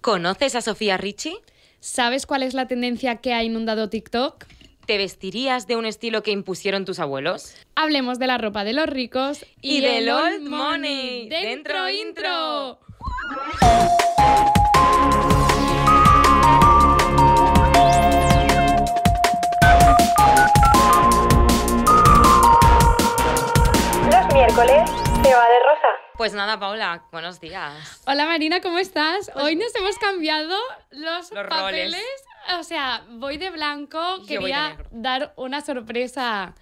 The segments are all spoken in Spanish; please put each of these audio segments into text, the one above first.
¿Conoces a Sofía Richie? ¿Sabes cuál es la tendencia que ha inundado TikTok? ¿Te vestirías de un estilo que impusieron tus abuelos? Hablemos de la ropa de los ricos y, de del old money. ¡Dentro intro! Pues nada, Paula, buenos días. Hola Marina, ¿cómo estás? Pues hoy nos hemos cambiado los, papeles. O sea, voy de blanco. Quería dar una sorpresa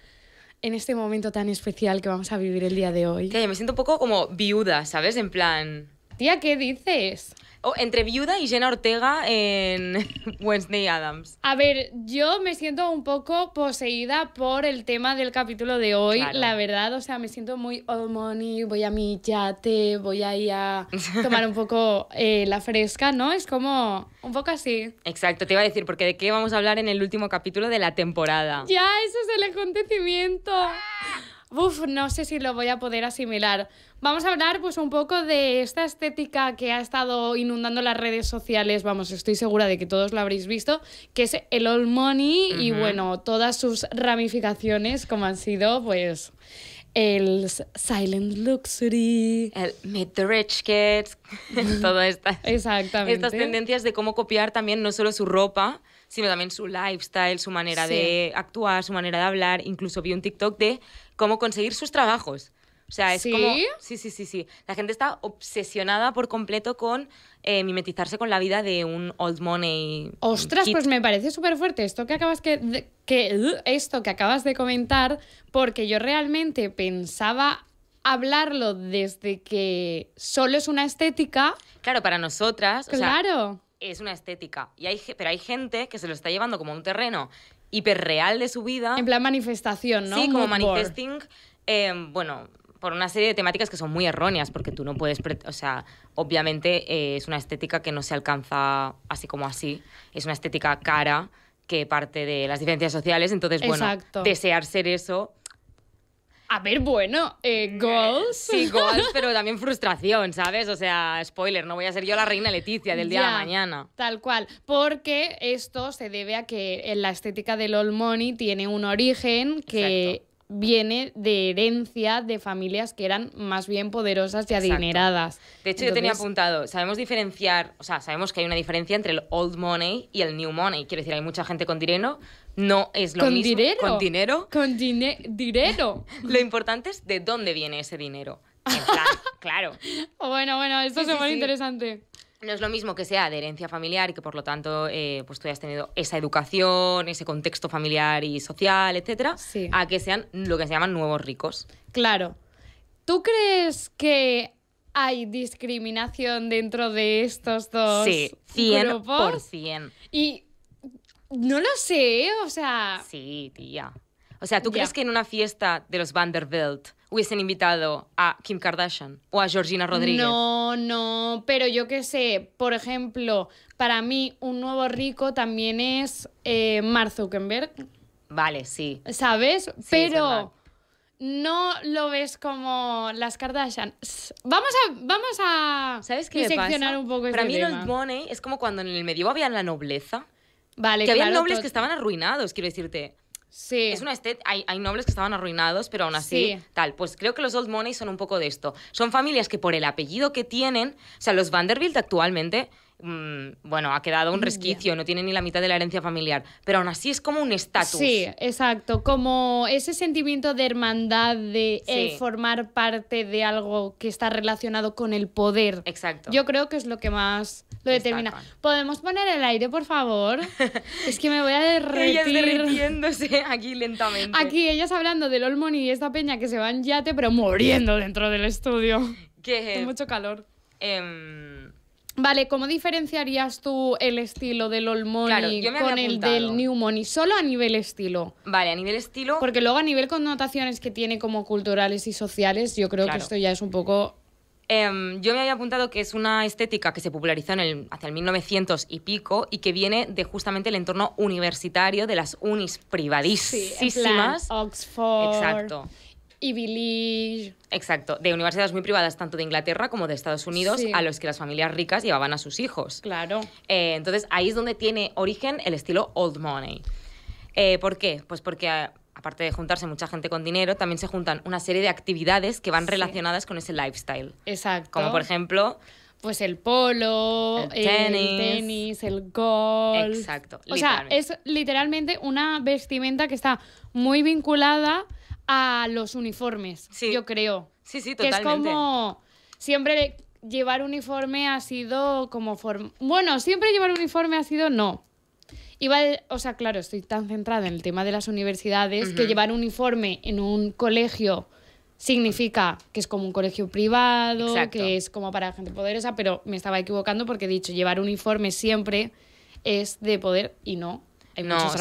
en este momento tan especial que vamos a vivir el día de hoy. me siento un poco como viuda, ¿sabes? En plan. Tía, ¿qué dices? Oh, entre viuda y Jenna Ortega en Wednesday Adams. A ver, yo me siento un poco poseída por el tema del capítulo de hoy, la verdad. O sea, me siento muy old money, voy a mi yate, voy a ir a tomar un poco eh, la fresca, ¿no? Es como un poco así. Exacto, te iba a decir, porque de qué vamos a hablar en el último capítulo de la temporada. Ya, eso es el acontecimiento. ¡Ah! uff no sé si lo voy a poder asimilar. Vamos a hablar pues un poco de esta estética que ha estado inundando las redes sociales, vamos, estoy segura de que todos lo habréis visto, que es el all money y bueno, todas sus ramificaciones como han sido pues el Silent Luxury, el Meet the Rich Kids, todas estas, Exactamente. estas tendencias de cómo copiar también no solo su ropa, sino también su lifestyle, su manera de actuar, su manera de hablar. Incluso vi un TikTok de cómo conseguir sus trabajos. O sea, es como. Sí, sí, sí, sí. La gente está obsesionada por completo con eh, mimetizarse con la vida de un old money. Ostras, pues me parece súper fuerte esto que acabas que, que uh, esto que acabas de comentar, porque yo realmente pensaba hablarlo desde que solo es una estética. Claro, para nosotras. Claro es una estética. Y hay, pero hay gente que se lo está llevando como un terreno hiperreal de su vida. En plan manifestación, ¿no? Sí, como manifesting. Em, bueno, por una serie de temáticas que son muy erróneas, porque tú no puedes, o sea, obviamente eh, es una estética que no se alcanza así como así, es una estética cara que parte de las diferencias sociales, entonces, bueno, desear ser eso a ver, bueno, eh, eh, goals. Sí, goals, pero también frustración, ¿sabes? O sea, spoiler, no voy a ser yo la reina Leticia del día de mañana. Tal cual, porque esto se debe a que eh, la estética del old Money tiene un origen que... viene de herencia de familias que eran más bien poderosas y adineradas. De hecho, yo tenía apuntado, sabemos diferenciar, o sea, sabemos que hay una diferencia entre el old money y el new money. Quiero decir, hay mucha gente con dinero, no es lo ¿Con mismo. Dinero? Con dinero. Con dinero. lo importante es de dónde viene ese dinero. claro. Bueno, bueno, esto es muy interesante. No es lo mismo que sea de herencia familiar y que por lo tanto eh, pues tú hayas tenido esa educación, ese contexto familiar y social, etcétera, a que sean lo que se llaman nuevos ricos. Claro. ¿Tú crees que hay discriminación dentro de estos dos sí, 100%. Y no lo sé, o sea... Sí, tía. O sea, ¿tú crees que en una fiesta de los Vanderbilt hubiesen invitado a Kim Kardashian o a Georgina Rodríguez? No, no, pero yo qué sé, por ejemplo, para mí un nuevo rico también es eh, Mark Zuckerberg. Vale, sí. ¿Sabes? pero no lo ves como las Kardashian. Vamos a, vamos a diseccionar un poco Para este mí el Money es como cuando en el medio había la nobleza Vale, que había nobles que estaban arruinados, quiero decirte. Sí. Es una estética. Hay, hay, nobles que estaban arruinados, pero aún así, tal. Pues creo que los Old Money son un poco de esto. Son familias que por el apellido que tienen, o sea, los Vanderbilt actualmente Mm, bueno, ha quedado un resquicio, no tiene ni la mitad de la herencia familiar, pero aún así es como un estatus. Sí, exacto, como ese sentimiento de hermandad, de eh, formar parte de algo que está relacionado con el poder. Exacto. Yo creo que es lo que más lo determina. ¿Podemos poner el aire, por favor? es que me voy a derretir. aquí lentamente. Aquí ellas hablando del Olmoni y esta peña que se van en yate, pero muriendo dentro del estudio. Que... Con mucho calor. Eh Vale, ¿cómo diferenciarías tú el estilo del Old con el del New Money? Solo a nivel estilo. Vale, a nivel estilo. Porque luego a nivel connotaciones que tiene como culturales y sociales, yo creo que esto ya es un poco em, yo me había apuntado que es una estética que se popularizó en el, hacia el 1900 y pico y que viene de justamente el entorno universitario de las unis privadísimas. Oxford. Exacto. Y League. Exacto, de universidades muy privadas, tanto de Inglaterra como de Estados Unidos, a los que las familias ricas llevaban a sus hijos. Claro. Eh, entonces ahí es donde tiene origen el estilo old money. Eh, ¿Por qué? Pues porque eh, aparte de juntarse mucha gente con dinero, también se juntan una serie de actividades que van relacionadas con ese lifestyle. Exacto. Como por ejemplo pues el polo, el tenis, el, tenis, el golf. Exacto. O sea, es literalmente una vestimenta que está muy vinculada a los uniformes, yo creo. Sí, sí, totalmente. Que es como siempre llevar uniforme ha sido como... Form... Bueno, siempre llevar uniforme ha sido no. o sea, claro, estoy tan centrada en el tema de las universidades que llevar uniforme en un colegio significa que es como un colegio privado, que es como para gente poderosa, pero me estaba equivocando porque he dicho llevar uniforme siempre es de poder y no no,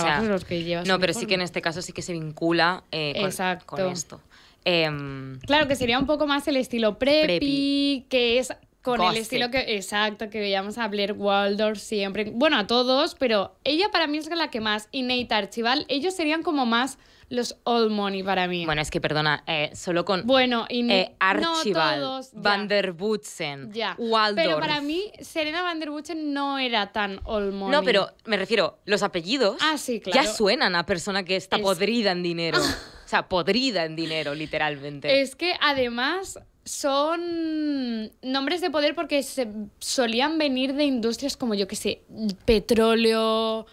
No, pero sí que en este caso sí que se vincula eh, con, esto. Em, claro, que sería un poco más el estilo preppy, que es con el estilo que exacto que veíamos a Blair Waldorf siempre bueno a todos pero ella para mí es la que más y Nate Archival ellos serían como más los all money para mí bueno es que perdona eh, solo con bueno eh, Archival Van der Butzen, ya Waldorf pero para mí Serena Van der no era tan all money no pero me refiero los apellidos ah sí claro ya suenan a persona que está podrida en dinero O sea, podrida en dinero, literalmente. Es que además son nombres de poder porque se solían venir de industrias como yo que sé, petróleo,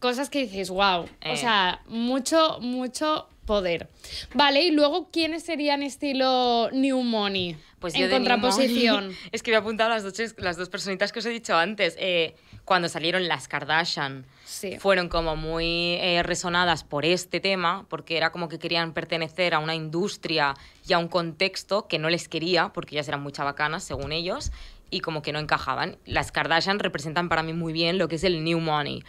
cosas que dices, wow, o eh. sea, mucho, mucho poder. Vale, y luego, ¿quiénes serían estilo New Money? Pues en yo contraposición. Es que me he apuntado las las dos personitas que os he dicho antes. Eh, cuando salieron las Kardashian, fueron como muy eh, resonadas por este tema, porque era como que querían pertenecer a una industria y a un contexto que no les quería, porque ya eran muy bacanas según ellos, y como que no encajaban. Las Kardashian representan para mí muy bien lo que es el New Money.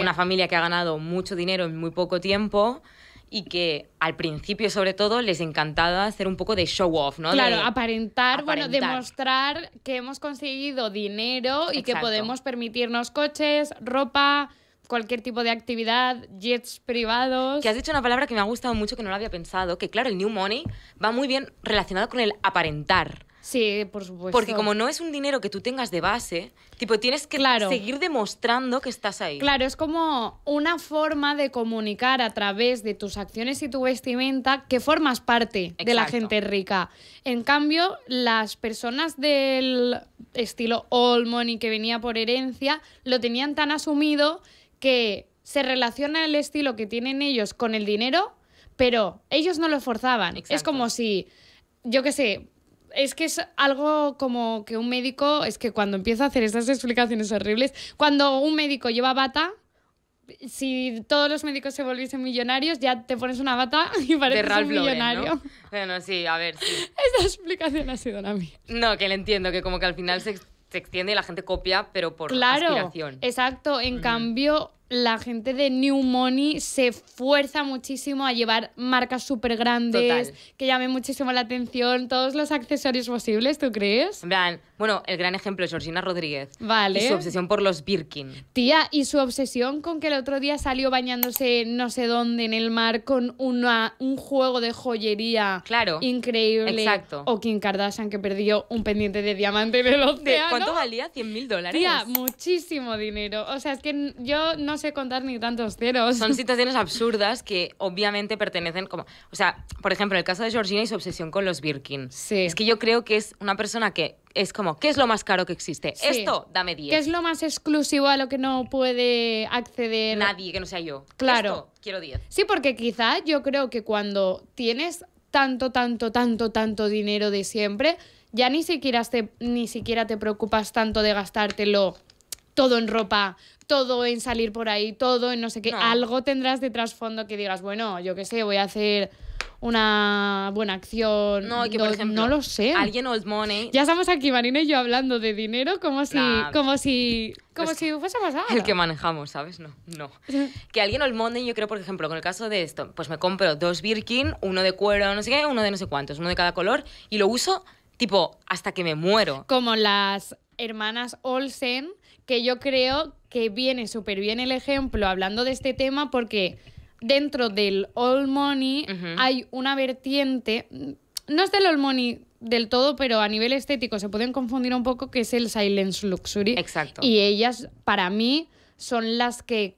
Una familia que ha ganado mucho dinero en muy poco tiempo y que al principio sobre todo les encantaba hacer un poco de show off, ¿no? Claro, aparentar, bueno, demostrar que hemos conseguido dinero y que podemos permitirnos coches, ropa, cualquier tipo de actividad, jets privados. Que has dicho una palabra que me ha gustado mucho, que no lo había pensado, que claro, el new money va muy bien relacionado con el aparentar. Sí, por supuesto. Porque como no es un dinero que tú tengas de base, tipo tienes que seguir demostrando que estás ahí. Claro, es como una forma de comunicar a través de tus acciones y tu vestimenta que formas parte de la gente rica. En cambio, las personas del estilo old money que venía por herencia lo tenían tan asumido que se relaciona el estilo que tienen ellos con el dinero, pero ellos no lo forzaban. Es como si, yo qué sé, es que es algo como que un médico, es que cuando empieza a hacer esas explicaciones horribles, cuando un médico lleva bata, si todos los médicos se volviesen millonarios, ya te pones una bata y pareces un millonario. Bueno, sí, a ver. Sí. Esa explicación ha sido la mía. No, que le entiendo, que como que al final se, extiende y la gente copia, pero por claro, aspiración. Exacto, en cambio, la gente de New Money se fuerza muchísimo a llevar marcas súper grandes, que llamen muchísimo la atención, todos los accesorios posibles, ¿tú crees? bueno, el gran ejemplo es Georgina Rodríguez. Vale. Y su obsesión por los Birkin. Tía, y su obsesión con que el otro día salió bañándose no sé dónde en el mar con una, un juego de joyería claro, increíble. Exacto. O Kim Kardashian que perdió un pendiente de diamante en el océano. ¿Cuánto valía? ¿100 mil dólares? Tía, muchísimo dinero. O sea, es que yo no sé contar ni tantos ceros. Son situaciones absurdas que obviamente pertenecen como... O sea, por ejemplo, el caso de Georgina y su obsesión con los Birkin. Sí. Es que yo creo que es una persona que es como, ¿qué es lo más caro que existe? Esto, dame 10. ¿Qué es lo más exclusivo a lo que no puede acceder? Nadie, que no sea yo. Claro. Esto, quiero 10. Sí, porque quizá yo creo que cuando tienes tanto, tanto, tanto, tanto dinero de siempre, ya ni siquiera ni siquiera te preocupas tanto de gastártelo todo en ropa, todo en salir por ahí, todo en no sé qué. Algo tendrás de trasfondo que digas, bueno, yo qué sé, voy a hacer una buena acción. No, que por ejemplo, no lo sé. Alguien old money. Ya estamos aquí, Marina y yo, hablando de dinero como si, como si, como si fuese pasado. El que manejamos, ¿sabes? No, no. que alguien old money, yo creo, por ejemplo, con el caso de esto, pues me compro dos Birkin, uno de cuero, no sé qué, uno de no sé cuántos, uno de cada color, y lo uso tipo hasta que me muero. Como las hermanas Olsen que yo creo que viene súper bien el ejemplo hablando de este tema porque dentro del all money hay una vertiente, no es del all money del todo, pero a nivel estético se pueden confundir un poco que es el silence luxury. Exacto. Y ellas, para mí, son las que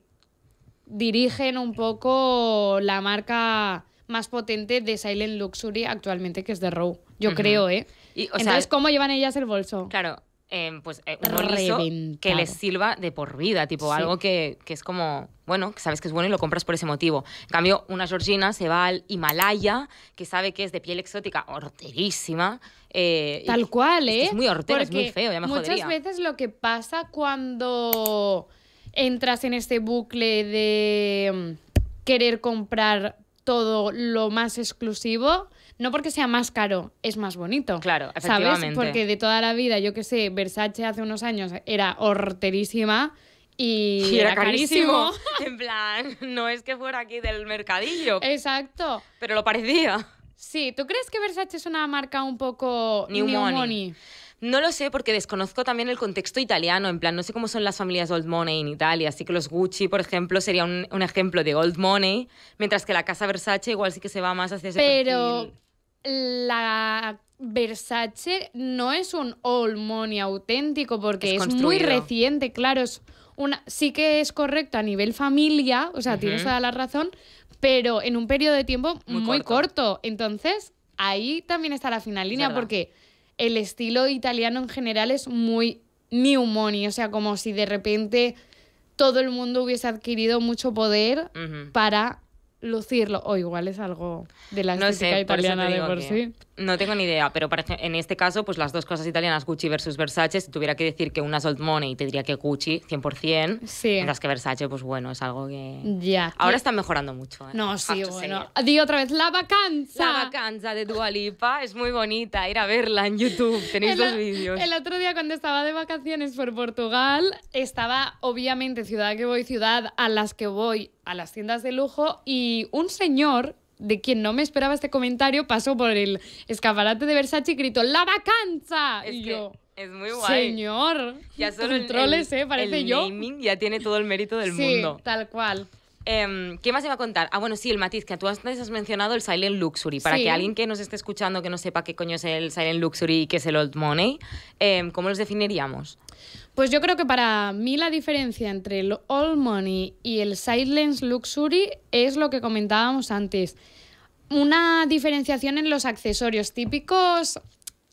dirigen un poco la marca más potente de silent luxury actualmente que es de Row. Yo creo, ¿eh? Entonces, ¿cómo llevan ellas el bolso? Claro, Em, pues eh, un rollo que les sirva de por vida, tipo algo que, es como, bueno, que sabes que es bueno y lo compras por ese motivo. En cambio, una georgina se va al Himalaya, que sabe que es de piel exótica, horterísima. Eh, Tal cual, ¿eh? Es, muy hortero, es muy feo, ya me Muchas veces lo que pasa cuando entras en este bucle de mm, querer comprar todo lo más exclusivo no porque sea más caro, es más bonito. Claro, efectivamente. ¿Sabes? Porque de toda la vida, yo que sé, Versace hace unos años era horterísima. Y, y, era, carísimo. en plan, no es que fuera aquí del mercadillo. Exacto. Pero lo parecía. Sí, ¿tú crees que Versace es una marca un poco new, money. No lo sé porque desconozco también el contexto italiano, en plan, no sé cómo son las familias Old Money en Italia, así que los Gucci, por ejemplo, sería un, ejemplo de Old Money, mientras que la casa Versace igual sí que se va más hacia ese Pero la Versace no es un all money auténtico porque es, muy reciente, claro, una, sí que es correcto a nivel familia, o sea, tienes toda la razón, pero en un periodo de tiempo muy, corto. Entonces, ahí también está la final línea porque el estilo italiano en general es muy new money, o sea, como si de repente todo el mundo hubiese adquirido mucho poder para lucirlo. O igual es algo de la estética italiana de por sí. No tengo ni idea, pero parece en este caso, pues las dos cosas italianas, Gucci versus Versace, si tuviera que decir que una es money, te diría que Gucci, 100%, sí. mientras que Versace, pues bueno, es algo que... Ya. Ahora está mejorando mucho. ¿eh? No, sí, bueno. Di otra vez, La Vacanza. La Vacanza de Dua Lipa, es muy bonita, ir a verla en YouTube, tenéis los vídeos. El otro día cuando estaba de vacaciones por Portugal, estaba obviamente ciudad que voy, ciudad a las que voy, a las tiendas de lujo, y un señor de quien no me esperaba este comentario pasó por el escaparate de Versace y gritó ¡La vacanza! Es yo... Es muy guay. Señor. Ya son controles, parece eh, parece el yo. ya tiene todo el mérito del sí, Tal cual. Em, ¿Qué más iba a contar? Ah, bueno, sí, el matiz, que tú antes has mencionado el Silent Luxury. Para que alguien que nos esté escuchando que no sepa qué coño es el Silent Luxury y qué es el Old Money, em, ¿cómo los definiríamos? Pues yo creo que para mí la diferencia entre el All Money y el Silence Luxury es lo que comentábamos antes. Una diferenciación en los accesorios típicos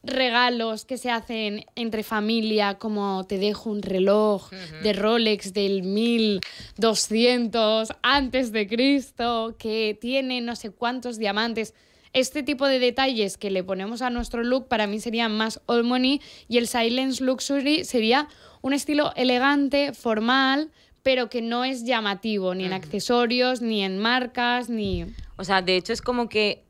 regalos que se hacen entre familia, como te dejo un reloj de Rolex del 1200 antes de Cristo, que tiene no sé cuántos diamantes. Este tipo de detalles que le ponemos a nuestro look para mí serían más all money y el silence luxury sería un estilo elegante, formal, pero que no es llamativo, ni en accesorios, ni en marcas, ni... O sea, de hecho es como que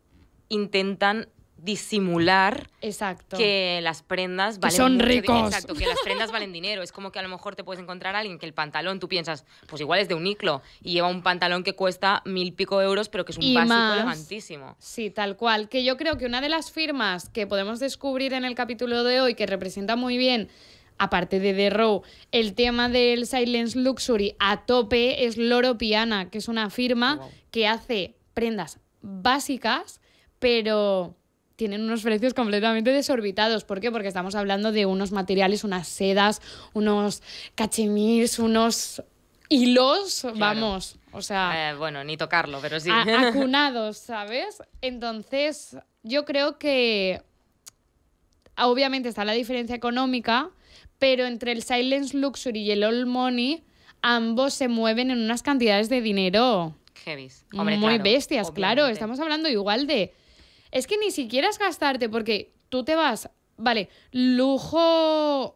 intentan disimular exacto. que las prendas valen son ricos. Exacto, que las prendas valen dinero. Es como que a lo mejor te puedes encontrar a alguien que el pantalón, tú piensas, pues igual es de un iclo. y lleva un pantalón que cuesta mil pico euros, pero que es un básico elegantísimo. Sí, tal cual. Que yo creo que una de las firmas que podemos descubrir en el capítulo de hoy que representa muy bien aparte de The Row, el tema del Silence Luxury a tope es Loro Piana, que es una firma oh, que hace prendas básicas, pero tienen unos precios completamente desorbitados. ¿Por qué? Porque estamos hablando de unos materiales, unas sedas, unos cachemirs, unos hilos, vamos. O sea. Eh, bueno, ni tocarlo, pero sí. acunados, ¿sabes? Entonces, yo creo que. Obviamente está la diferencia económica, pero entre el Silence Luxury y el All Money, ambos se mueven en unas cantidades de dinero muy bestias, claro. Estamos hablando igual de. Es que ni siquiera es gastarte, porque tú te vas, vale, lujo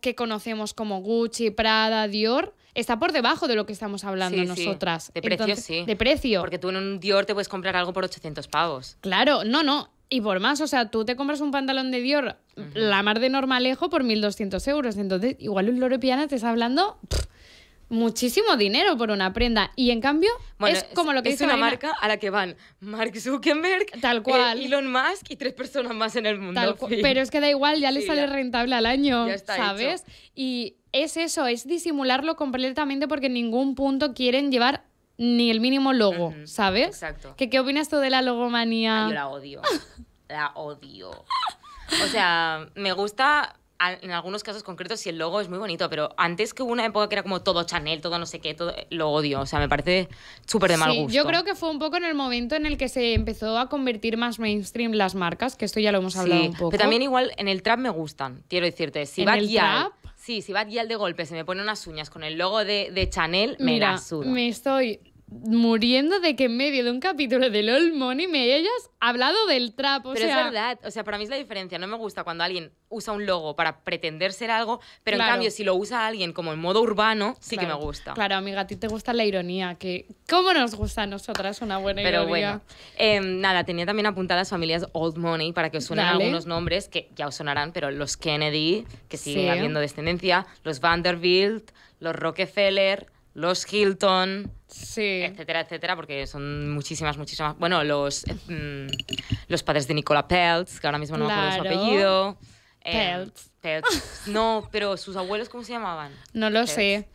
que conocemos como Gucci, Prada, Dior. Está por debajo de lo que estamos hablando nosotras. De precio, sí. De precio. Porque tú en un Dior te puedes comprar algo por 800 pavos. Claro, no, no. Y por más, o sea, tú te compras un pantalón de Dior, la mar de normalejo, por 1.200 euros. Entonces, igual un loro piana te está hablando muchísimo dinero por una prenda. Y en cambio, es como lo que es una marca a la que van Mark Zuckerberg, eh, Elon Musk y tres personas más en el mundo. Pero es que da igual, ya le sale rentable al año, ¿sabes? Y es eso, es disimularlo completamente porque en ningún punto quieren llevar ni el mínimo logo, ¿sabes? Exacto. ¿Qué, ¿Qué opinas tú de la logomanía? yo la odio. la odio. O sea, me gusta en algunos casos concretos sí el logo es muy bonito, pero antes que hubo una época que era como todo Chanel, todo no sé qué, todo lo odio, o sea, me parece súper de mal gusto. Yo creo que fue un poco en el momento en el que se empezó a convertir más mainstream las marcas, que esto ya lo hemos hablado un poco. Pero también igual en el trap me gustan, quiero decirte, si ¿En va el Sí, si va guiar de golpe se me pone unas uñas con el logo de, de Chanel, me Mira, Me estoy muriendo de que en medio de un capítulo de old Money me hayas hablado del trap. O pero es verdad, o sea, para mí es la diferencia. No me gusta cuando alguien usa un logo para pretender ser algo, pero en cambio, si lo usa alguien como en modo urbano, sí que me gusta. Claro, amiga, a ti te gusta la ironía, que cómo nos gusta a nosotras una buena pero ironía. Pero bueno, em, nada, tenía también apuntadas familias Old Money para que os suenen algunos nombres que ya os sonarán, pero los Kennedy, que siguen habiendo descendencia, los Vanderbilt, los Rockefeller los Hilton, sí. etcétera, etcétera, porque son muchísimas, muchísimas. Bueno, los, mm, los padres de Nicola Peltz, que ahora mismo no me acuerdo su apellido. Eh, Peltz. Peltz. No, pero sus abuelos, ¿cómo se llamaban? No lo sé.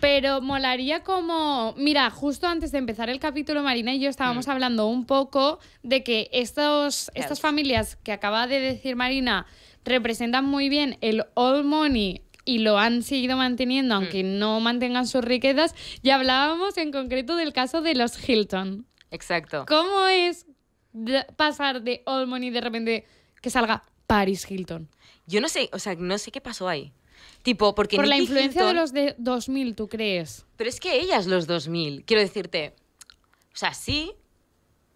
Pero molaría como, mira, justo antes de empezar el capítulo, Marina y yo estábamos mm. hablando un poco de que estos, estas familias que acaba de decir Marina representan muy bien el all money y lo han seguido manteniendo, aunque mm. no mantengan sus riquezas. Y hablábamos en concreto del caso de los Hilton. Exacto. ¿Cómo es pasar de All Money de repente que salga Paris Hilton? Yo no sé, o sea, no sé qué pasó ahí. Tipo, porque Por la influencia de los de 2000, ¿tú crees? Pero es que ellas los 2000, quiero decirte. O sea, sí,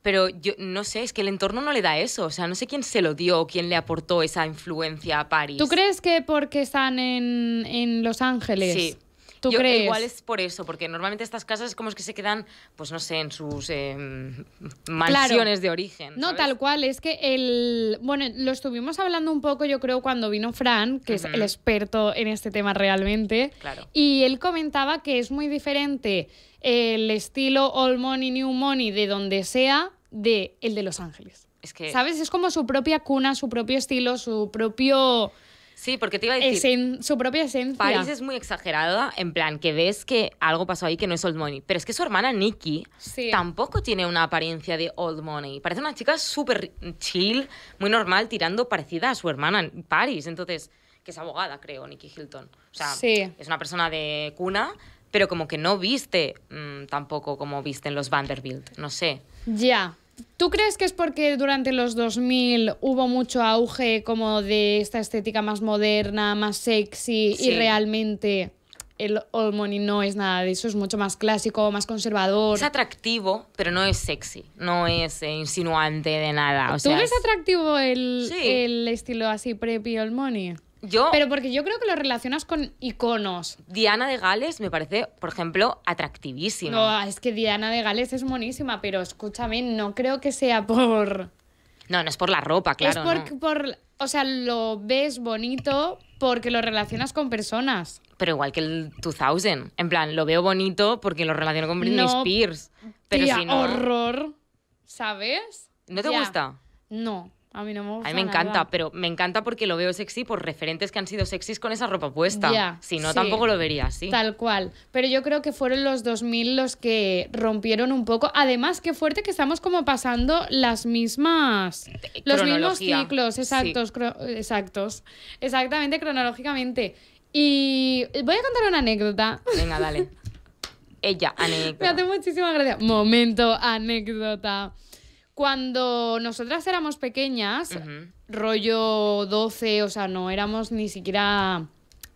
pero yo no sé, es que el entorno no le da eso. O sea, no sé quién se lo dio o quién le aportó esa influencia a París. ¿Tú crees que porque están en, Los Ángeles? Sí. ¿Tú crees? Igual es por eso, porque normalmente estas casas es como es que se quedan, pues no sé, en sus em, mansiones de origen. No, tal cual. Es que el. Bueno, lo estuvimos hablando un poco, yo creo, cuando vino Fran, que es el experto en este tema realmente. Claro. Y él comentaba que es muy diferente el estilo Old Money, New Money, de donde sea, de el de Los Ángeles. Es que... ¿Sabes? Es como su propia cuna, su propio estilo, su propio... Sí, porque te iba a decir... su propia esencia. Paris es muy exagerada, en plan, que ves que algo pasó ahí que no es Old Money. Pero es que su hermana Nikki tampoco tiene una apariencia de Old Money. Parece una chica súper chill, muy normal, tirando parecida a su hermana Paris, Entonces, que es abogada, creo, Nikki Hilton. O sea, es una persona de cuna, pero como que no viste mm, tampoco como visten los Vanderbilt, no sé. Ya. ¿Tú crees que es porque durante los 2000 hubo mucho auge como de esta estética más moderna, más sexy y realmente el old money no es nada de eso, es mucho más clásico, más conservador. Es atractivo, pero no es sexy, no es eh, insinuante de nada. ¿Tú ves atractivo el, estilo así preppy old money? Pero porque yo creo que lo relacionas con iconos. Diana de Gales me parece, por ejemplo, atractivísima. No, es que Diana de Gales es monísima, pero escúchame, no creo que sea por. No, no es por la ropa, claro. Es por, o sea, lo ves bonito porque lo relacionas con personas. Pero igual que el 2000. En plan, lo veo bonito porque lo relaciono con Britney Spears. Pero no. horror. ¿Sabes? ¿No te gusta? No. A mí no me gusta. A mí me encanta, pero me encanta porque lo veo sexy por referentes que han sido sexys con esa ropa puesta. si no, tampoco lo vería así. Tal cual. Pero yo creo que fueron los 2000 los que rompieron un poco. Además, qué fuerte que estamos como pasando las mismas. Los mismos ciclos, exactos. Exactos. Exactamente, cronológicamente. Y voy a contar una anécdota. Venga, dale. Ella, anécdota. Me hace muchísima gracia. Momento, anécdota. Cuando nosotras éramos pequeñas, rollo 12, o sea, no éramos ni siquiera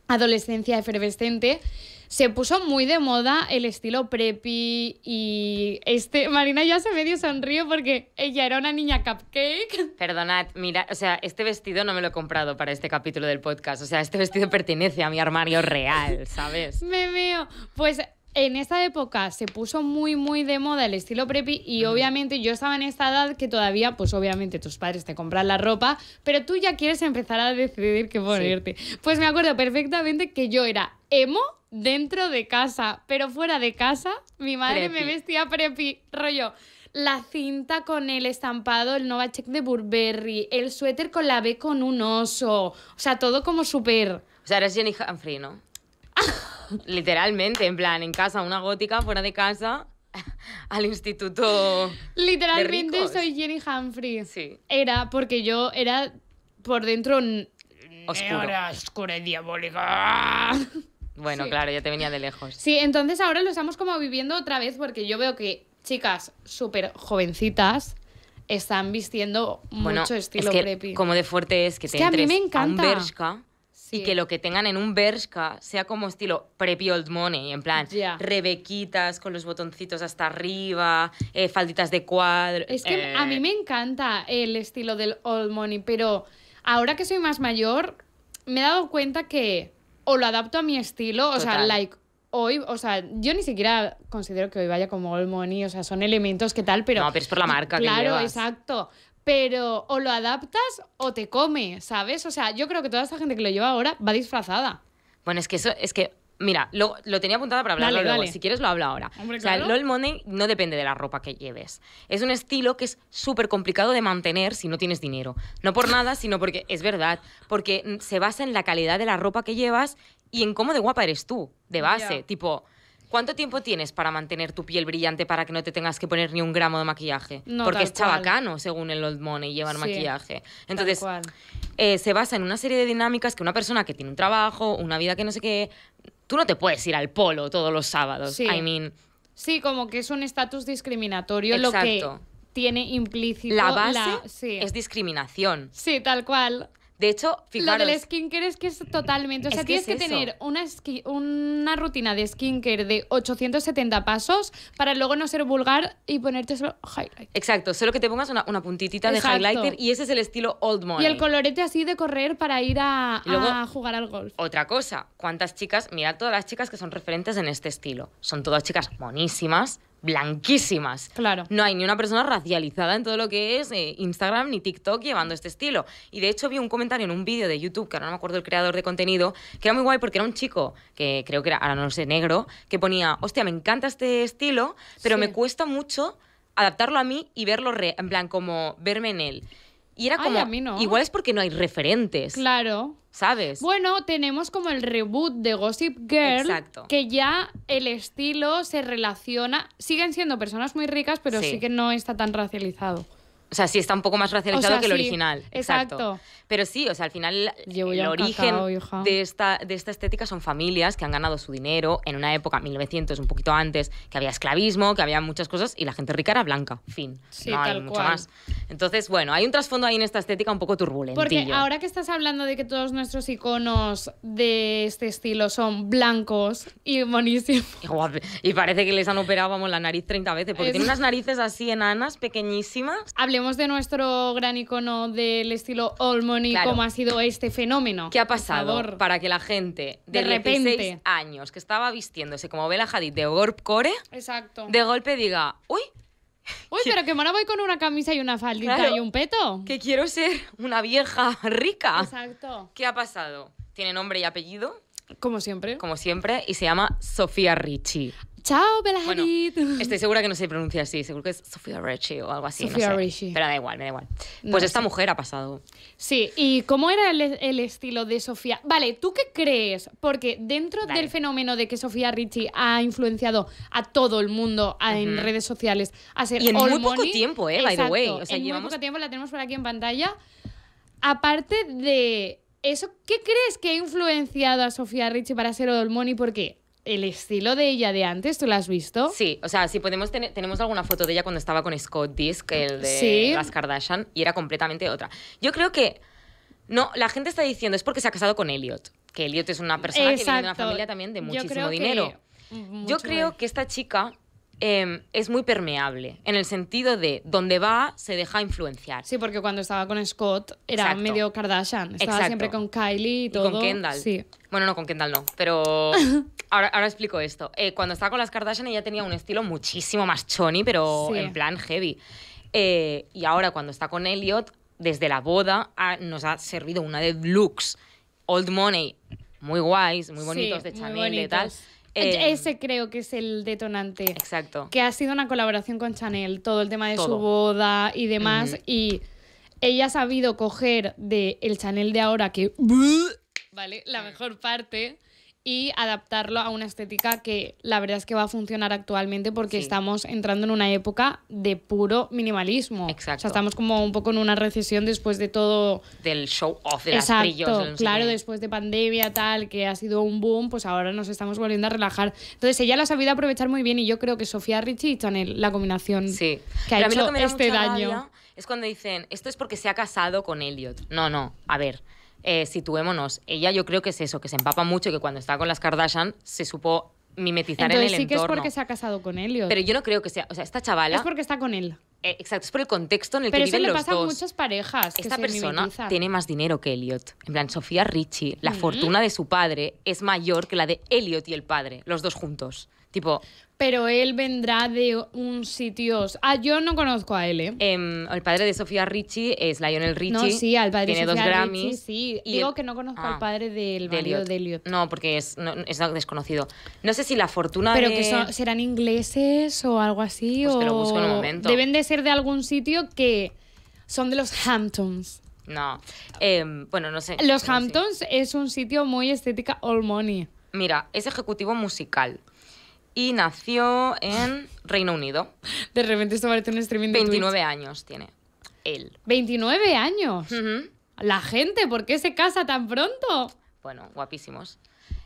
adolescencia efervescente, se puso muy de moda el estilo preppy y este Marina ya se medio sonrío porque ella era una niña cupcake. Perdonad, mira, o sea, este vestido no me lo he comprado para este capítulo del podcast, o sea, este vestido pertenece a mi armario real, ¿sabes? Me veo. Pues en esa época se puso muy, muy de moda el estilo preppy y obviamente yo estaba en esta edad que todavía, pues obviamente tus padres te compran la ropa, pero tú ya quieres empezar a decidir qué ponerte. Pues me acuerdo perfectamente que yo era emo dentro de casa, pero fuera de casa mi madre me vestía preppy, rollo la cinta con el estampado, el Nova Check de Burberry, el suéter con la B con un oso. O sea, todo como súper. O sea, eres Jenny Humphrey, ¿no? Literalmente, en plan, en casa una gótica, fuera de casa al instituto. Literalmente soy Jenny Humphrey. Sí. Era porque yo era por dentro. Oscuro. oscura y diabólica. Bueno, claro, ya te venía de lejos. Sí, entonces ahora lo estamos como viviendo otra vez porque yo veo que chicas súper jovencitas están vistiendo mucho estilo es Como de fuerte es que te que entres y que lo que tengan en un Bershka sea como estilo preppy old money, en plan, rebequitas con los botoncitos hasta arriba, eh, falditas de cuadro. Es que a mí eh. me encanta el estilo del old money, pero ahora que soy más mayor, me he dado cuenta que o lo adapto a mi estilo, o sea, like hoy, o sea, yo ni siquiera considero que hoy vaya como Old Money, o sea, son elementos que tal, pero... No, pero es por la marca. Claro, que exacto pero o lo adaptas o te come, ¿sabes? O sea, yo creo que toda esta gente que lo lleva ahora va disfrazada. Bueno, es que eso, es que, mira, lo, tenía apuntada para hablarlo dale, luego. Si quieres, lo hablo ahora. o sea, el LOL Money no depende de la ropa que lleves. Es un estilo que es súper complicado de mantener si no tienes dinero. No por nada, sino porque es verdad. Porque se basa en la calidad de la ropa que llevas y en cómo de guapa eres tú, de base. Tipo ¿Cuánto tiempo tienes para mantener tu piel brillante para que no te tengas que poner ni un gramo de maquillaje? Porque es chabacano, según el Old Money, llevar maquillaje. Entonces, eh, se basa en una serie de dinámicas que una persona que tiene un trabajo, una vida que no sé qué. Tú no te puedes ir al polo todos los sábados. Sí. I mean. Sí, como que es un estatus discriminatorio lo que tiene implícito. La base es discriminación. Sí, tal cual. De hecho, fijaros. Lo del skincare es que es totalmente. O sea, tienes que tener una, una rutina de skincare de 870 pasos para luego no ser vulgar y ponerte solo highlight. Exacto, solo que te pongas una, una puntitita de highlighter y ese es el estilo Old Money. Y el colorete así de correr para ir a, jugar al golf. Otra cosa, ¿cuántas chicas? Mira todas las chicas que son referentes en este estilo. Son todas chicas monísimas, blanquísimas. Claro. No hay ni una persona racializada en todo lo que es eh, Instagram ni TikTok llevando este estilo. Y de hecho vi un comentario en un vídeo de YouTube, que ahora no me acuerdo el creador de contenido, que era muy guay porque era un chico, que creo que era, ahora no sé, negro, que ponía, hostia, me encanta este estilo, pero me cuesta mucho adaptarlo a mí y verlo, en plan, como verme en él. Y era como, igual es porque no hay referentes. Claro. ¿sabes? Bueno, tenemos como el reboot de Gossip Girl, que ya el estilo se relaciona, siguen siendo personas muy ricas, pero sí que no está tan racializado. O sea, sí está un poco más racializado que el original. Exacto. Pero sí, o sea, al final el origen de, esta, de esta estética son familias que han ganado su dinero en una época, 1900, un poquito antes, que había esclavismo, que había muchas cosas y la gente rica era blanca. Fin. Sí, no hay mucho más. Entonces, bueno, hay un trasfondo ahí en esta estética un poco turbulento. Porque ahora que estás hablando de que todos nuestros iconos de este estilo son blancos y buenísimos. Y, parece que les han operado, la nariz 30 veces, porque tienen unas narices así enanas, pequeñísimas de nuestro gran icono del estilo All Money, cómo ha sido este fenómeno. ¿Qué ha pasado para que la gente de, años que estaba vistiéndose como Bella Hadid de Gorp Exacto. de golpe diga, uy, Uy, pero que mora voy con una camisa y una faldita y un peto. Que quiero ser una vieja rica. Exacto. ¿Qué ha pasado? Tiene nombre y apellido. Como siempre. Como siempre, y se llama Sofía Ricci. Chao, Bueno, estoy segura que no se pronuncia así, seguro que es Sofía Richie o algo así. Sofía Pero da igual, me da igual. Pues esta mujer ha pasado. Sí, ¿y cómo era el, estilo de Sofía? Vale, ¿tú qué crees? Porque dentro del fenómeno de que Sofía Richie ha influenciado a todo el mundo en redes sociales a ser Y en muy poco tiempo, ¿eh? by the way. O sea, en muy poco tiempo la tenemos por aquí en pantalla. Aparte de eso, ¿qué crees que ha influenciado a Sofía Richie para ser All Money? Porque el estilo de ella de antes, ¿tú la has visto? Sí, o sea, si podemos tener, tenemos alguna foto de ella cuando estaba con Scott Disc, el de las Kardashian, y era completamente otra. Yo creo que no, la gente está diciendo es porque se ha casado con Elliot, que Elliot es una persona que viene de una familia también de muchísimo dinero. Yo creo que esta chica Em, es muy permeable, en el sentido de donde va se deja influenciar. Sí, porque cuando estaba con Scott era medio Kardashian, estaba siempre con Kylie y todo. con Kendall. Bueno, no, con Kendall no, pero ahora, ahora explico esto. Eh, cuando estaba con las Kardashian ella tenía un estilo muchísimo más choni, pero en plan heavy. Eh, y ahora cuando está con Elliot, desde la boda nos ha servido una de looks, old money, muy guays, muy bonitos de Chanel y tal eh, ese creo que es el detonante. Exacto. Que ha sido una colaboración con Chanel, todo el tema de su boda y demás. Y ella ha sabido coger de el Chanel de ahora que... ¿Vale? La mejor parte y adaptarlo a una estética que la verdad es que va a funcionar actualmente porque estamos entrando en una época de puro minimalismo. Exacto. O sea, estamos como un poco en una recesión después de todo... Del show off, de las brillos, claro, después de pandemia, tal, que ha sido un boom, pues ahora nos estamos volviendo a relajar. Entonces ella la ha sabido aprovechar muy bien y yo creo que Sofía Richie y Chanel, la combinación sí. que ha hecho que este daño. Es cuando dicen, esto es porque se ha casado con Elliot. No, no, a ver eh, situémonos. Ella yo creo que es eso, que se empapa mucho, y que cuando está con las Kardashian se supo mimetizar en el sí que es porque se ha casado con Elliot. Pero yo no creo que sea, o sea, esta chavala... Es porque está con él. Eh, exacto, es por el contexto en el que viven los dos. Pero eso le pasa muchas parejas. Esta persona tiene más dinero que Elliot. En plan, Sofía Richie, la mm. fortuna de su padre es mayor que la de Elliot y el padre, los dos juntos pero él vendrá de un sitio. Ah, yo no conozco a él. ¿eh? Em, el padre de Sofía Richie es Lionel Richie. No, sí, al padre de dos Grammy. sí. Digo que no conozco al ah, padre del de de Elliot. No, porque es, desconocido. No sé si la fortuna Pero que serán ingleses o algo así. Pues deben de ser de algún sitio que son de los Hamptons. No. Em, bueno, no sé. Los Hamptons es un sitio muy estética all money. Mira, es ejecutivo musical y nació en Reino Unido. De repente esto parece un streaming de 29 años tiene él. 29 años. La gente, ¿por qué se casa tan pronto? Bueno, guapísimos.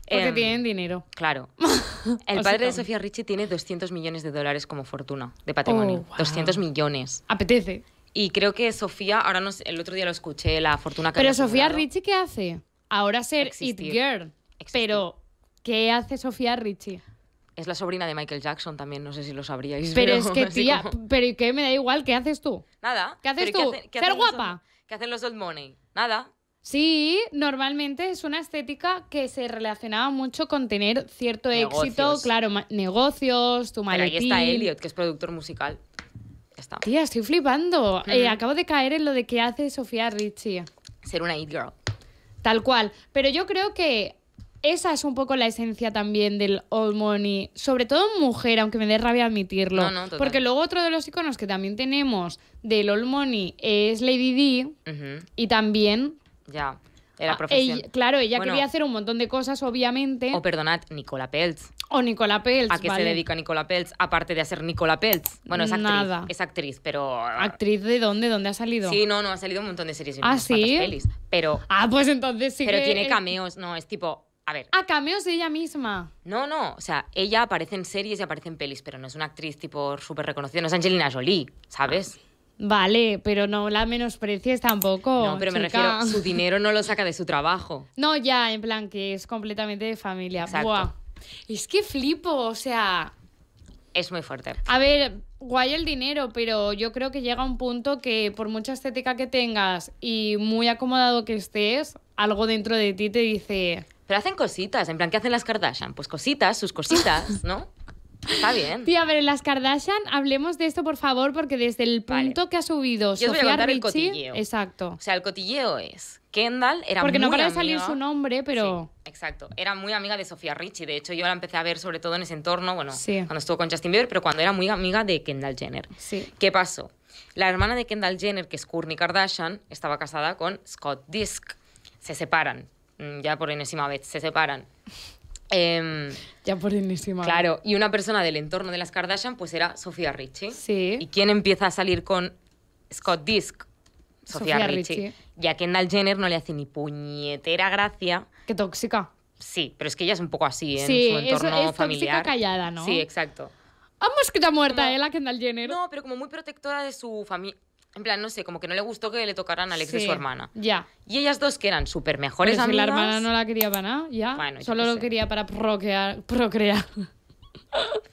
Porque em, tienen dinero. Claro. El padre de Sofía Richie tiene 200 millones de dólares como fortuna de patrimonio. 200 millones. Apetece. Y creo que Sofía, ahora no el otro día lo escuché, la fortuna que Pero Sofía Richie, ¿qué hace? Ahora ser It Girl. Pero, ¿qué hace Sofía Richie? Es la sobrina de Michael Jackson también, no sé si lo sabríais. Pero, es que, tía, pero qué me da igual, ¿qué haces tú? Nada. ¿Qué haces tú? Ser guapa. ¿Qué hacen los old money? Nada. Sí, normalmente es una estética que se relacionaba mucho con tener cierto éxito, claro, negocios, tu maletín. Pero ahí está Elliot, que es productor musical. está. Tía, estoy flipando. Eh, mm. acabo de caer en lo de qué hace Sofía Richie. Ser una hit girl. Tal cual. Pero yo creo que esa es un poco la esencia también del old money, sobre todo mujer, aunque me dé rabia admitirlo. No, no, porque luego otro de los iconos que también tenemos del old money es Lady D y también... Ya. Era ah, profesión. claro, ella quería hacer un montón de cosas, obviamente. O perdonad, Nicola Peltz. O Nicola Peltz. ¿A qué se dedica Nicola Peltz? Aparte de hacer Nicola Peltz. Bueno, es actriz. Nada. Es actriz, pero. Ah. ¿Actriz de dónde? ¿Dónde ha salido? Sí, no, no, ha salido un montón de series ¿Ah, sí? Pero. Ah, pues entonces sí. Pero tiene cameos, no, es tipo a ver. A cameos de ella misma. No, no. O sea, ella aparece en series y aparece en pelis, pero no es una actriz tipo súper reconocida. No es Angelina Jolie, ¿sabes? Vale, pero no la menosprecies tampoco. No, pero me refiero, su dinero no lo saca de su trabajo. No, ya, en plan que es completamente de familia. Exacto. Es que flipo, o sea. Es muy fuerte. A ver, guay el dinero, pero yo creo que llega un punto que por mucha estética que tengas y muy acomodado que estés, algo dentro de ti te dice. Pero hacen cositas, en plan, ¿qué hacen las Kardashian? Pues cositas, sus cositas, ¿no? Está bien. Tía, ver, las Kardashian, hablemos de esto, por favor, porque desde el punto que ha subido Yo Sofía voy el cotilleo. Exacto. O sea, el cotilleo es. Kendall era Porque no para salir su nombre, pero. exacto. Era muy amiga de Sofía Richie. De hecho, yo la empecé a ver sobre todo en ese entorno, bueno, cuando estuvo con Justin Bieber, pero cuando era muy amiga de Kendall Jenner. Sí. ¿Qué pasó? La hermana de Kendall Jenner, que es Kourtney Kardashian, estaba casada con Scott Disk. Se separan Mm, ya por enésima vez, se separan. Em, ya por enésima Claro, y una persona del entorno de las Kardashian pues era Sofía Richie. Sí. ¿Y quién empieza a salir con Scott Disk. Sofía, Richie. Y a Kendall Jenner no le hace ni puñetera gracia. Qué tóxica. Sí, pero es que ella es un poco así ¿eh? en su entorno es callada, ¿no? Sí, exacto. A mosquita muerta, La Kendall Jenner. No, pero como muy protectora de su familia en plan, no sé, como que no le gustó que le tocaran a Alex y su hermana. Ya. Y ellas dos que eran súper mejores si la hermana no la quería para nada, ya. Solo lo quería para procrear. procrear.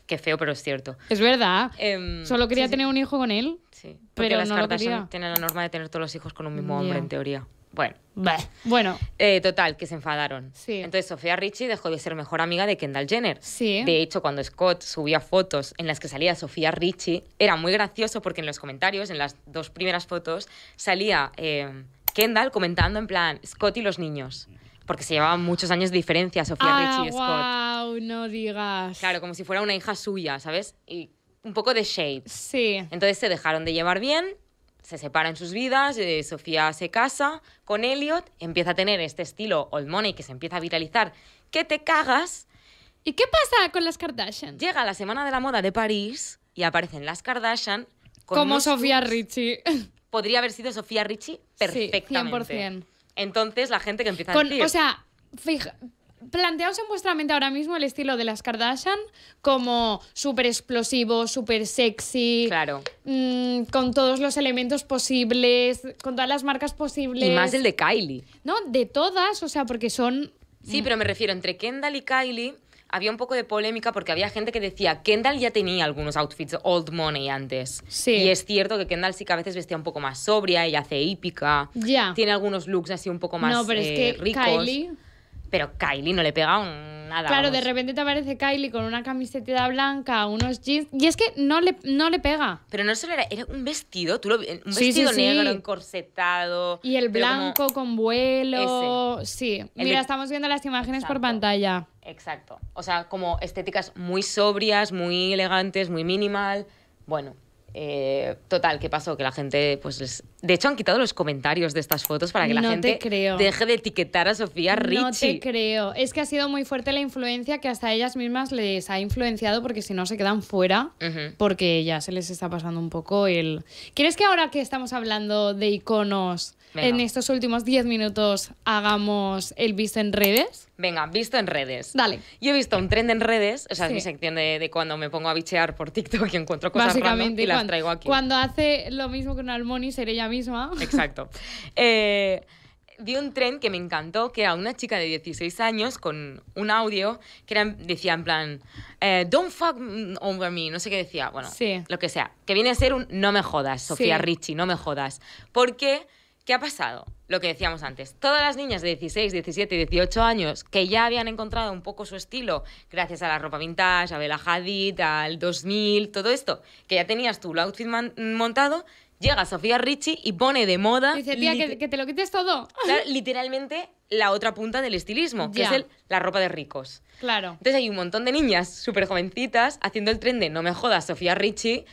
Qué feo, pero es cierto. Es verdad. Em, Solo quería tener un hijo con él. Sí. pero las no cartas la norma de tener todos los hijos con un mismo hombre, en teoría. Bueno. Bueno. Eh, total, que se enfadaron. Sí. Entonces Sofía Richie dejó de ser mejor amiga de Kendall Jenner. De hecho, cuando Scott subía fotos en las que salía Sofía Richie, era muy gracioso porque en los comentarios, en las dos primeras fotos, salía eh, Kendall comentando en plan Scott y los niños. Porque se llevaban muchos años de diferencia Sofía ah, Richie y Scott. Wow, no digas. Claro, como si fuera una hija suya, ¿sabes? Y un poco de shade. Sí. Entonces se dejaron de llevar bien se separan sus vidas, eh, Sofía se casa con Elliot, empieza a tener este estilo old money que se empieza a viralizar, ¡Qué te cagas. ¿Y qué pasa con las Kardashian? Llega la Semana de la Moda de París y aparecen las Kardashian. Como Sofía Richie. Podría haber sido Sofía Richie perfectamente. 100%. Entonces la gente que empieza a decir... O sea, fija, planteaos en vuestra mente ahora mismo el estilo de las Kardashian como súper explosivo, súper sexy. Claro. Mm, con todos los elementos posibles, con todas las marcas posibles. Y más el de Kylie. No, de todas, o sea, porque son. Sí, pero me refiero entre Kendall y Kylie había un poco de polémica porque había gente que decía Kendall ya tenía algunos outfits old money antes. Sí. Y es cierto que Kendall sí que a veces vestía un poco más sobria, ella hace hípica. Ya. Tiene algunos looks así un poco más no, pero es eh, que ricos. Kylie... Pero Kylie no le pega nada. Claro, de repente te aparece Kylie con una camiseta blanca, unos jeans. Y es que no le, no le pega. Pero no solo era, era un vestido, tú lo, un sí, vestido sí, negro encorsetado. Y el blanco con vuelo. Sí. Mira, estamos viendo las imágenes por pantalla. Exacto. O sea, como estéticas muy sobrias, muy elegantes, muy minimal. Bueno, eh, total, ¿qué pasó? Que la gente, pues De hecho, han quitado los comentarios de estas fotos para que la gente deje de etiquetar a Sofía Richie. No te creo. Es que ha sido muy fuerte la influencia que hasta ellas mismas les ha influenciado porque si no se quedan fuera, porque ya se les está pasando un poco el... ¿Quieres que ahora que estamos hablando de iconos en estos últimos 10 minutos hagamos el visto en redes. Venga, visto en redes. Dale. Yo he visto un trend en redes, o sea, es mi sección de, cuando me pongo a bichear por TikTok y encuentro cosas Básicamente, y cuando, las traigo aquí. Cuando hace lo mismo que una Almoni, seré ella misma. Exacto. Eh, vi un tren que me encantó, que a una chica de 16 años con un audio que decía en plan, eh, don't fuck over me, no sé qué decía, bueno, lo que sea, que viene a ser un no me jodas, Sofía sí. no me jodas, porque ¿Qué ha pasado? Lo que decíamos antes, todas las niñas de 16, 17, 18 años que ya habían encontrado un poco su estilo gracias a la ropa vintage, a Bella Hadid, al 2000, todo esto, que ya tenías tú el outfit montado, llega Sofía Richie y pone de moda... Dice, tía, que, te lo quites todo. literalmente la otra punta del estilismo, que es el, la ropa de ricos. Claro. Entonces hay un montón de niñas súper jovencitas haciendo el tren de no me jodas Sofía Richie,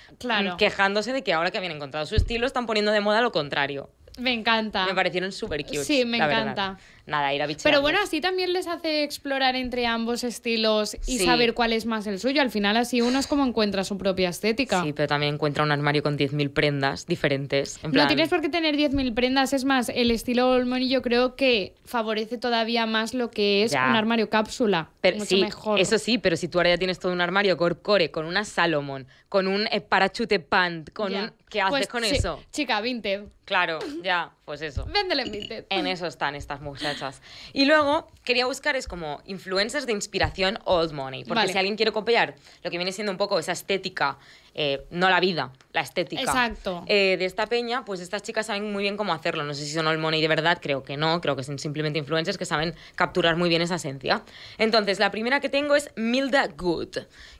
quejándose de que ahora que habían encontrado su estilo están poniendo de moda lo contrario. Me encanta. Me parecieron súper cute. Sí, me encanta. Nada, ir a Pero bueno, así también les hace explorar entre ambos estilos y saber cuál es más el suyo. Al final, así uno es como encuentra su propia estética. Sí, pero también encuentra un armario con 10.000 prendas diferentes. No tienes por qué tener 10.000 prendas. Es más, el estilo Olmoni yo creo que favorece todavía más lo que es un armario cápsula. Eso sí, pero si tú ahora ya tienes todo un armario con core, con una Salomon, con un eh, parachute pant, con ¿Qué haces pues con eso? Chica, vinte. Claro, ya, pues eso. Véndele en En eso están estas muchachas. Y luego quería buscar es como influencers de inspiración old money, porque si alguien quiere copiar lo que viene siendo un poco esa estética eh, no la vida, la estética. Exacto. Eh, de esta peña, pues estas chicas saben muy bien cómo hacerlo. No sé si son all money de verdad, creo que no, creo que son simplemente influencers que saben capturar muy bien esa esencia. Entonces, la primera que tengo es Milda Good,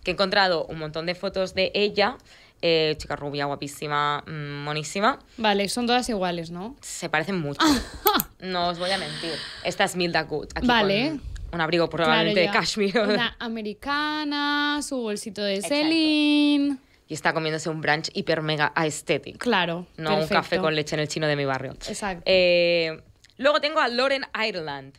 que he encontrado un montón de fotos de ella. Eh, chica rubia, guapísima, mm, monísima. Vale, son todas iguales, ¿no? Se parecen mucho. no os voy a mentir. Esta es Milda Good. Aquí vale. un abrigo probablemente de cashmere. Una americana, su bolsito de Celine y está comiéndose un brunch hiper mega aesthetic. Claro. No un café con leche en el chino de mi barrio. Exacto. Eh, luego tengo a Lauren Ireland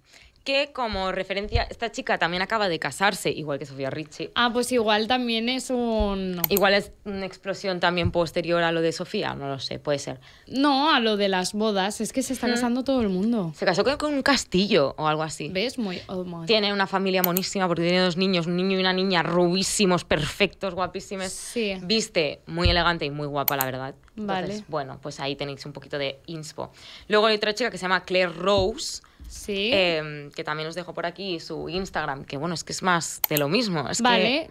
que como referencia, esta chica también acaba de casarse, igual que Sofía Richie. Ah, pues igual también es un... Igual es una explosión también posterior a lo de Sofía, no lo sé, puede ser. No, a lo de las bodas, es que se está casando todo el mundo. Se casó con un castillo o algo así. ¿Ves? Oh, muy... tiene una familia monísima porque tiene dos niños, un niño y una niña rubísimos, perfectos, guapísimos. Sí. Viste, muy elegante y muy guapa, la verdad. Entonces, vale. bueno, pues ahí tenéis un poquito de inspo. Luego hay otra chica que se llama Claire Rose, Sí. Em, que también os dejo por aquí su Instagram, que bueno, es que es más de lo mismo. Es vale.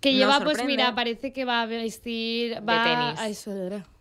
Que, lleva, pues mira, parece que va a vestir. Va de tenis. A eso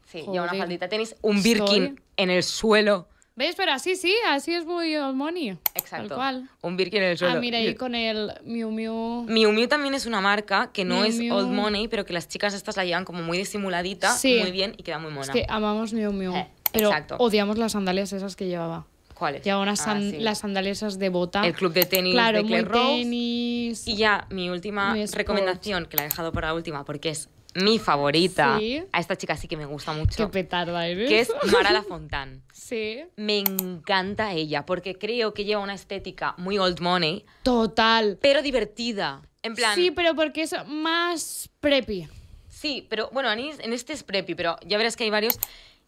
Sí, lleva una faldita de tenis, un Birkin en el suelo. ¿Ves? Pero así sí, así es muy old money. Exacto. Un Birkin en el suelo. Ah, mira, y con el Miu Miu. Miu Miu también es una marca que no es old money, pero que las chicas estas la llevan como muy disimuladita, muy bien y queda muy mona. Es que amamos Miu Miu. Eh, pero odiamos las sandalias esas que llevaba. ¿Cuáles? Lleva unas ah, sandalesas las de bota. El club de tenis claro, de Claire Tenis. Y ya, mi última recomendación, que la he dejado por la última, porque es mi favorita. A esta chica sí que me gusta mucho. Qué petarda ¿eh? Que es Mara La Fontán. sí. Me encanta ella, porque creo que lleva una estética muy old money. Total. Pero divertida. En plan. Sí, pero porque es más preppy. Sí, pero bueno, en este es preppy, pero ya verás que hay varios.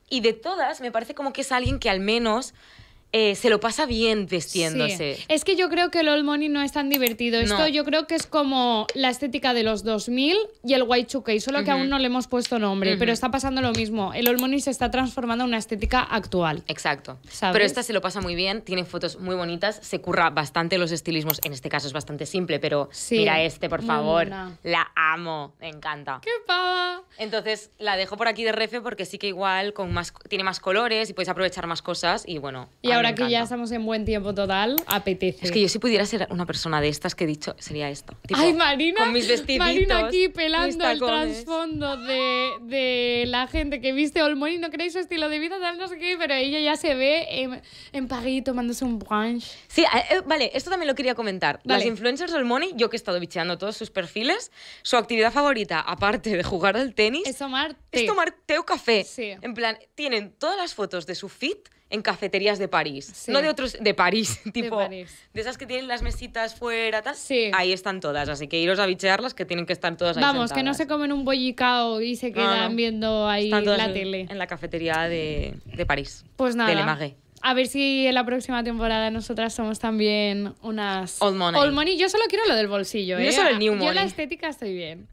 Y de todas, me parece como que es alguien que al menos eh, se lo pasa bien vestiéndose. Es que yo creo que el All Money no es tan divertido. Esto yo creo que es como la estética de los 2000 y el White solo que aún no le hemos puesto nombre, pero está pasando lo mismo. El All Money se está transformando en una estética actual. Exacto. Pero esta se lo pasa muy bien, tiene fotos muy bonitas, se curra bastante los estilismos. En este caso es bastante simple, pero mira este, por favor. La amo, me encanta. ¡Qué pava! Entonces la dejo por aquí de refe porque sí que igual con más, tiene más colores y puedes aprovechar más cosas y bueno ahora que ya estamos en buen tiempo total, apetece. Es que yo si pudiera ser una persona de estas que he dicho, sería esto. Ay, Marina, con mis vestiditos, Marina aquí pelando el trasfondo de, de, la gente que viste Olmoni, y no creéis su estilo de vida, tal, no sé qué, pero ella ya se ve en, en París tomándose un brunch. Sí, eh, eh, vale, esto también lo quería comentar. Las influencers Olmoni, yo que he estado bicheando todos sus perfiles, su actividad favorita, aparte de jugar al tenis, es tomar Es tomar té o café. Sí. En plan, tienen todas las fotos de su fit en cafeterías de París. No de otros, de París, tipo. De, esas que tienen las mesitas fuera, tal. Sí. Ahí están todas, así que iros a bichearlas que tienen que estar todas ahí. Vamos, que no se comen un bollicao y se quedan viendo ahí la tele. En la cafetería de, París. Pues nada a ver si en la próxima temporada nosotras somos también unas. Old money. Yo solo quiero lo del bolsillo, ¿eh? Yo el new money. Yo la estética estoy bien.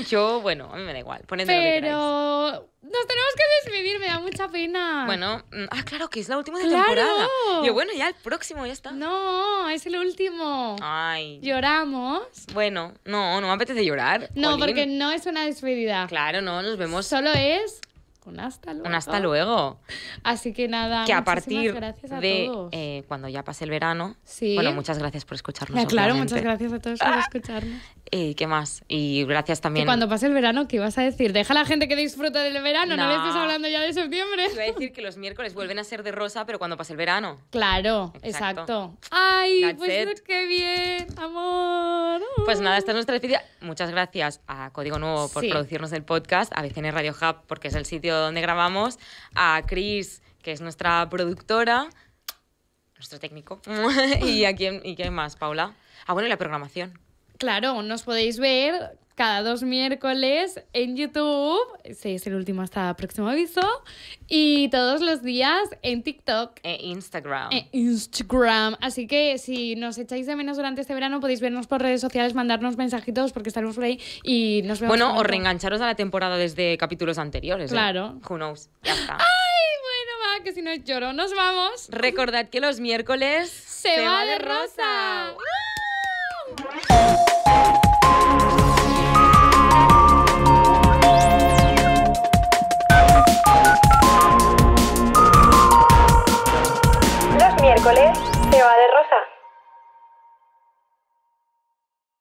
Yo, bueno, a mí me da igual. Pero. Lo que nos tenemos que despedir, me da mucha pena. Bueno, mm, ah, claro que es la última de temporada. Yo, bueno, ya el próximo, ya está. No, es el último. Ay. Lloramos. Bueno, no, no me apetece llorar. No, porque no es una despedida. Claro, no, nos vemos. Solo es un hasta luego. hasta luego. Así que nada, que a partir gracias a de eh, todos. cuando ya pase el verano. Sí. Bueno, muchas gracias por escucharnos. claro, muchas gracias a todos por escucharnos. ¿Y qué más? Y gracias también. Y cuando pase el verano, ¿qué vas a decir? Deja a la gente que disfruta del verano, no, le estés hablando ya de septiembre. Iba a decir que los miércoles vuelven a ser de rosa, pero cuando pase el verano. Claro, exacto. ¡Ay! pues qué bien, amor. Pues nada, esta es uh. nuestra despedida. Muchas gracias a Código Nuevo por producirnos el podcast, a BCN Radio Hub, porque es el sitio donde grabamos, a Chris, que es nuestra productora nuestro técnico. ¿Y, quién ¿Y qué más, Paula? Ah, bueno, y la programación claro, nos podéis ver cada dos miércoles en YouTube. Ese es el último hasta próximo aviso. Y todos los días en TikTok. E Instagram. E Instagram. Así que si nos echáis de menos durante este verano, podéis vernos por redes sociales, mandarnos mensajitos porque estaremos por ahí y nos vemos. Bueno, o reengancharos a la temporada desde capítulos anteriores. ¿eh? Claro. Who knows. Ya está. ¡Ay! Bueno, va, que si no lloro, nos vamos. Recordad que los miércoles. ¡Se, va, de rosa. Bye.